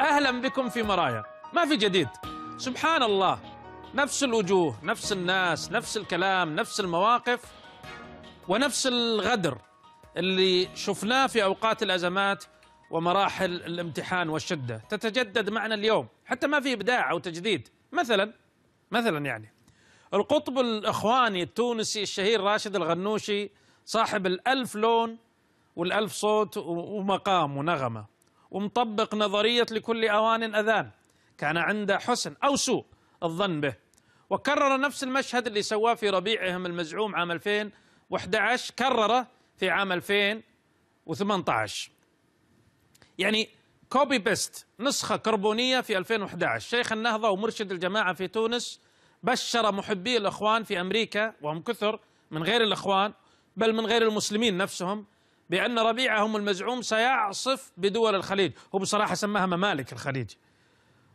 أهلا بكم في مرايا ما في جديد سبحان الله نفس الوجوه نفس الناس نفس الكلام نفس المواقف ونفس الغدر اللي شفناه في أوقات الأزمات ومراحل الامتحان والشدة تتجدد معنا اليوم حتى ما في إبداع أو تجديد مثلا مثلا يعني القطب الإخواني التونسي الشهير راشد الغنوشي صاحب الألف لون والألف صوت ومقام ونغمة ومطبق نظرية لكل أوان أذان كان عنده حسن أو سوء الظن به وكرر نفس المشهد اللي سواه في ربيعهم المزعوم عام 2011 كرره في عام 2018 يعني كوبي بيست نسخة كربونية في 2011 شيخ النهضة ومرشد الجماعة في تونس بشر محبي الإخوان في أمريكا وهم كثر من غير الإخوان بل من غير المسلمين نفسهم بأن ربيعهم المزعوم سيعصف بدول الخليج هو بصراحة سماها ممالك الخليج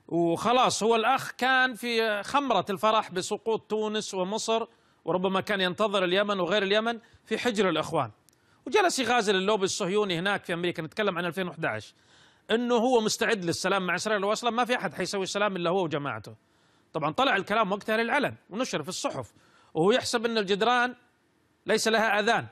وخلاص هو الأخ كان في خمرة الفرح بسقوط تونس ومصر وربما كان ينتظر اليمن وغير اليمن في حجر الأخوان وجلس يغازل اللوبي الصهيوني هناك في أمريكا نتكلم عن 2011 أنه هو مستعد للسلام مع إسرائيل وأصلا ما في أحد حيسوي السلام إلا هو وجماعته طبعا طلع الكلام وقتها للعلن ونشر في الصحف وهو يحسب أن الجدران ليس لها أذان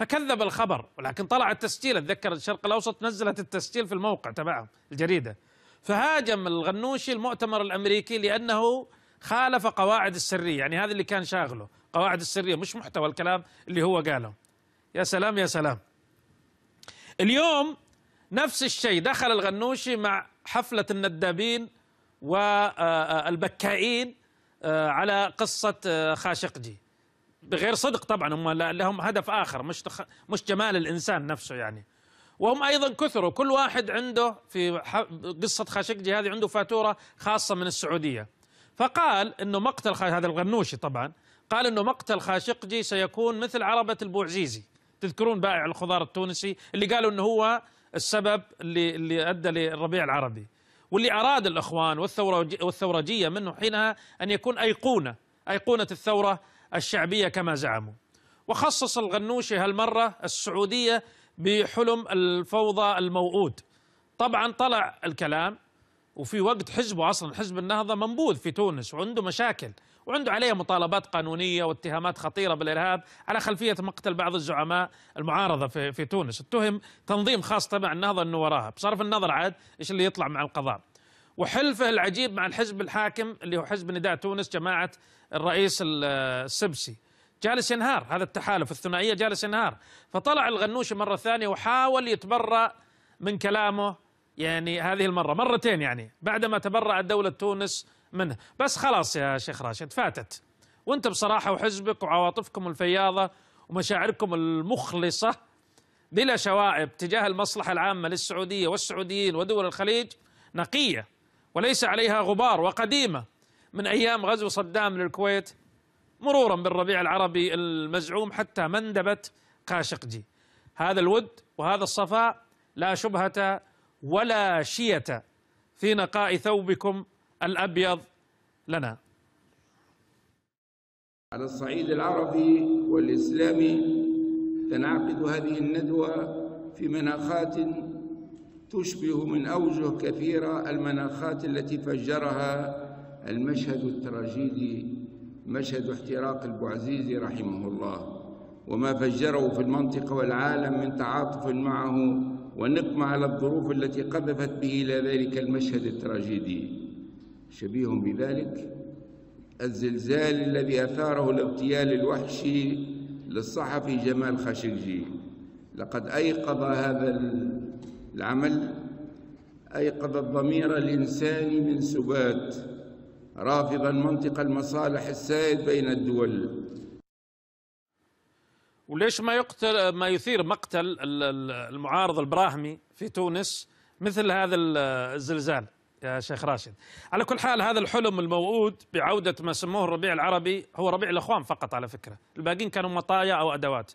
فكذب الخبر ولكن طلع التسجيل اتذكر الشرق الاوسط نزلت التسجيل في الموقع تبعهم الجريده فهاجم الغنوشي المؤتمر الامريكي لانه خالف قواعد السريه يعني هذا اللي كان شاغله قواعد السريه مش محتوى الكلام اللي هو قاله يا سلام يا سلام اليوم نفس الشيء دخل الغنوشي مع حفله الندابين والبكائين آه، على قصه آه، خاشقجي بغير صدق طبعا هم لهم هدف اخر مش تخ... مش جمال الانسان نفسه يعني وهم ايضا كثروا كل واحد عنده في قصه خاشقجي هذه عنده فاتوره خاصه من السعوديه فقال انه مقتل خ... هذا الغنوشي طبعا قال انه مقتل خاشقجي سيكون مثل عربه البوعزيزي تذكرون بائع الخضار التونسي اللي قالوا انه هو السبب اللي اللي ادى للربيع العربي واللي اراد الاخوان والثوره والثورجيه منه حينها ان يكون ايقونه ايقونه الثوره الشعبية كما زعموا وخصص الغنوشي هالمرة السعودية بحلم الفوضى الموؤود طبعا طلع الكلام وفي وقت حزبه أصلا حزب النهضة منبوذ في تونس وعنده مشاكل وعنده عليه مطالبات قانونية واتهامات خطيرة بالإرهاب على خلفية مقتل بعض الزعماء المعارضة في, في تونس اتهم تنظيم خاص تبع النهضة أنه وراها بصرف النظر عاد إيش اللي يطلع مع القضاء وحلفه العجيب مع الحزب الحاكم اللي هو حزب نداء تونس جماعه الرئيس السبسي جالس ينهار هذا التحالف الثنائيه جالس ينهار فطلع الغنوشي مره ثانيه وحاول يتبرأ من كلامه يعني هذه المره مرتين يعني بعدما تبرأت دوله تونس منه بس خلاص يا شيخ راشد فاتت وانت بصراحه وحزبك وعواطفكم الفياضه ومشاعركم المخلصه بلا شوائب تجاه المصلحه العامه للسعوديه والسعوديين ودول الخليج نقيه وليس عليها غبار وقديمة من أيام غزو صدام للكويت مرورا بالربيع العربي المزعوم حتى مندبة قاشقجي هذا الود وهذا الصفاء لا شبهة ولا شية في نقاء ثوبكم الأبيض لنا على الصعيد العربي والإسلامي تنعقد هذه الندوة في مناخات تشبه من أوجه كثيرة المناخات التي فجرها المشهد التراجيدي مشهد احتراق البوعزيزي رحمه الله وما فجره في المنطقة والعالم من تعاطف معه ونقمة على الظروف التي قذفت به إلى ذلك المشهد التراجيدي شبيه بذلك الزلزال الذي أثاره الاغتيال الوحشي للصحفي جمال خاشقجي لقد أيقظ هذا العمل أيقظ الضمير الإنساني من سبات رافضا منطق المصالح السائد بين الدول وليش ما يقتل ما يثير مقتل المعارض البراهمي في تونس مثل هذا الزلزال يا شيخ راشد على كل حال هذا الحلم الموؤود بعودة ما سموه الربيع العربي هو ربيع الأخوان فقط على فكرة الباقيين كانوا مطايا أو أدوات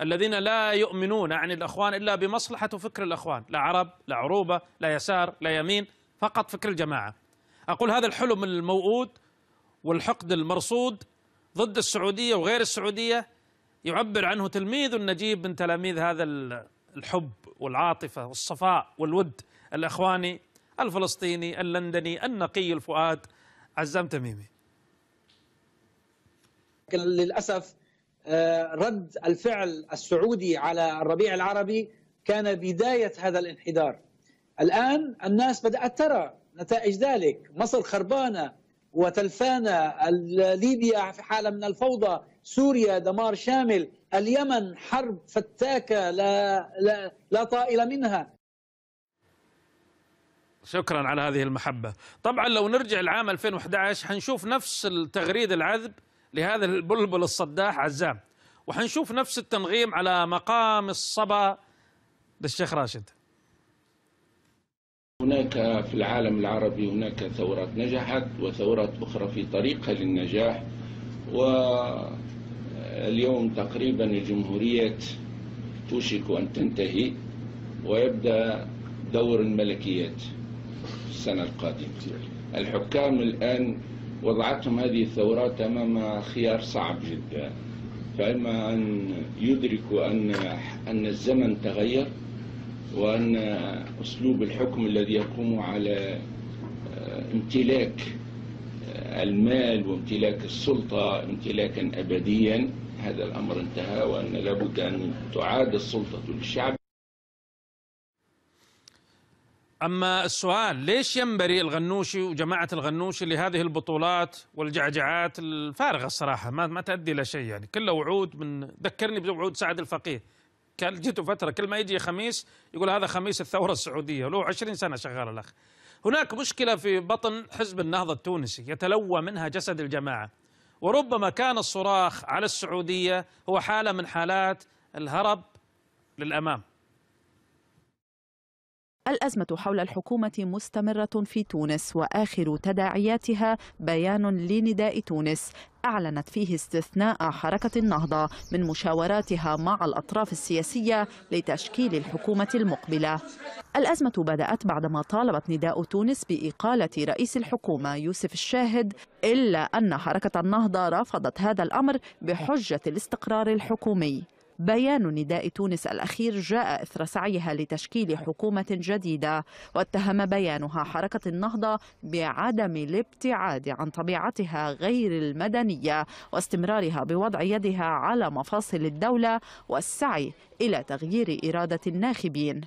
الذين لا يؤمنون عن الأخوان إلا بمصلحة فكر الأخوان لا عرب لا عروبة لا يسار لا يمين فقط فكر الجماعة أقول هذا الحلم الموؤود والحقد المرصود ضد السعودية وغير السعودية يعبر عنه تلميذ النجيب من تلاميذ هذا الحب والعاطفة والصفاء والود الأخواني الفلسطيني اللندني النقي الفؤاد عزام تميمي للأسف آه، رد الفعل السعودي على الربيع العربي كان بدايه هذا الانحدار. الان الناس بدات ترى نتائج ذلك، مصر خربانه وتلفانه، ليبيا في حاله من الفوضى، سوريا دمار شامل، اليمن حرب فتاكه لا لا, لا طائل منها. شكرا على هذه المحبة طبعا لو نرجع العام 2011 حنشوف نفس التغريد العذب لهذا البلبل الصداح عزام وحنشوف نفس التنغيم على مقام الصبا للشيخ راشد هناك في العالم العربي هناك ثورات نجحت وثورات أخرى في طريقها للنجاح واليوم تقريبا الجمهورية توشك أن تنتهي ويبدأ دور الملكيات السنة القادمة الحكام الآن وضعتهم هذه الثورات أمام خيار صعب جدا فإما أن يدركوا أن أن الزمن تغير وأن أسلوب الحكم الذي يقوم على آه، امتلاك آه، المال وامتلاك السلطة امتلاكا أبديا هذا الأمر انتهى وأن لابد أن تعاد السلطة للشعب أما السؤال ليش ينبري الغنوشي وجماعة الغنوشي لهذه البطولات والجعجعات الفارغة الصراحة ما ما تؤدي إلى شيء يعني كلها وعود من ذكرني بوعود سعد الفقيه كان جيته فترة كل ما يجي خميس يقول هذا خميس الثورة السعودية له 20 سنة شغال الأخ هناك مشكلة في بطن حزب النهضة التونسي يتلوى منها جسد الجماعة وربما كان الصراخ على السعودية هو حالة من حالات الهرب للأمام الأزمة حول الحكومة مستمرة في تونس وآخر تداعياتها بيان لنداء تونس أعلنت فيه استثناء حركة النهضة من مشاوراتها مع الأطراف السياسية لتشكيل الحكومة المقبلة الأزمة بدأت بعدما طالبت نداء تونس بإقالة رئيس الحكومة يوسف الشاهد إلا أن حركة النهضة رفضت هذا الأمر بحجة الاستقرار الحكومي بيان نداء تونس الأخير جاء إثر سعيها لتشكيل حكومة جديدة واتهم بيانها حركة النهضة بعدم الابتعاد عن طبيعتها غير المدنية واستمرارها بوضع يدها على مفاصل الدولة والسعي إلى تغيير إرادة الناخبين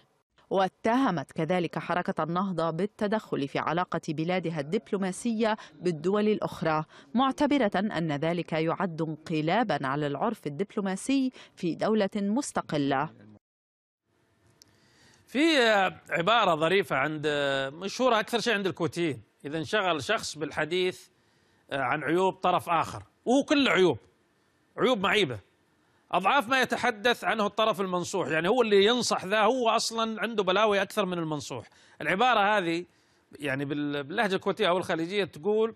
واتهمت كذلك حركة النهضة بالتدخل في علاقة بلادها الدبلوماسية بالدول الأخرى معتبرة أن ذلك يعد انقلابا على العرف الدبلوماسي في دولة مستقلة في عبارة ظريفة عند مشهورة أكثر شيء عند الكويتيين إذا انشغل شخص بالحديث عن عيوب طرف آخر وكل عيوب عيوب معيبة اضعاف ما يتحدث عنه الطرف المنصوح يعني هو اللي ينصح ذا هو اصلا عنده بلاوي اكثر من المنصوح العباره هذه يعني باللهجه الكويتيه او الخليجيه تقول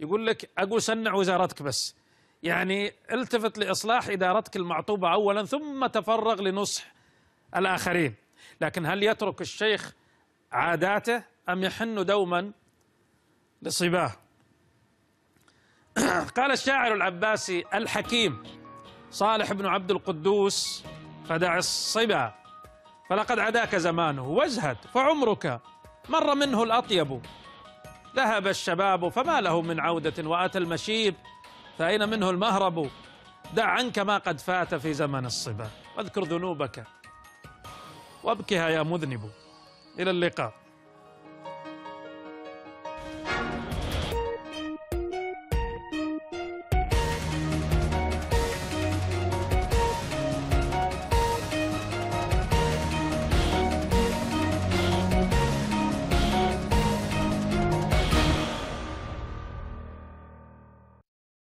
يقول لك اقول سنع وزارتك بس يعني التفت لاصلاح ادارتك المعطوبه اولا ثم تفرغ لنصح الاخرين لكن هل يترك الشيخ عاداته ام يحن دوما لصباه قال الشاعر العباسي الحكيم صالح بن عبد القدوس فدع الصبا فلقد عداك زمانه وازهد فعمرك مر منه الأطيب ذهب الشباب فما له من عودة وأتى المشيب فأين منه المهرب دع عنك ما قد فات في زمن الصبا واذكر ذنوبك وابكها يا مذنب إلى اللقاء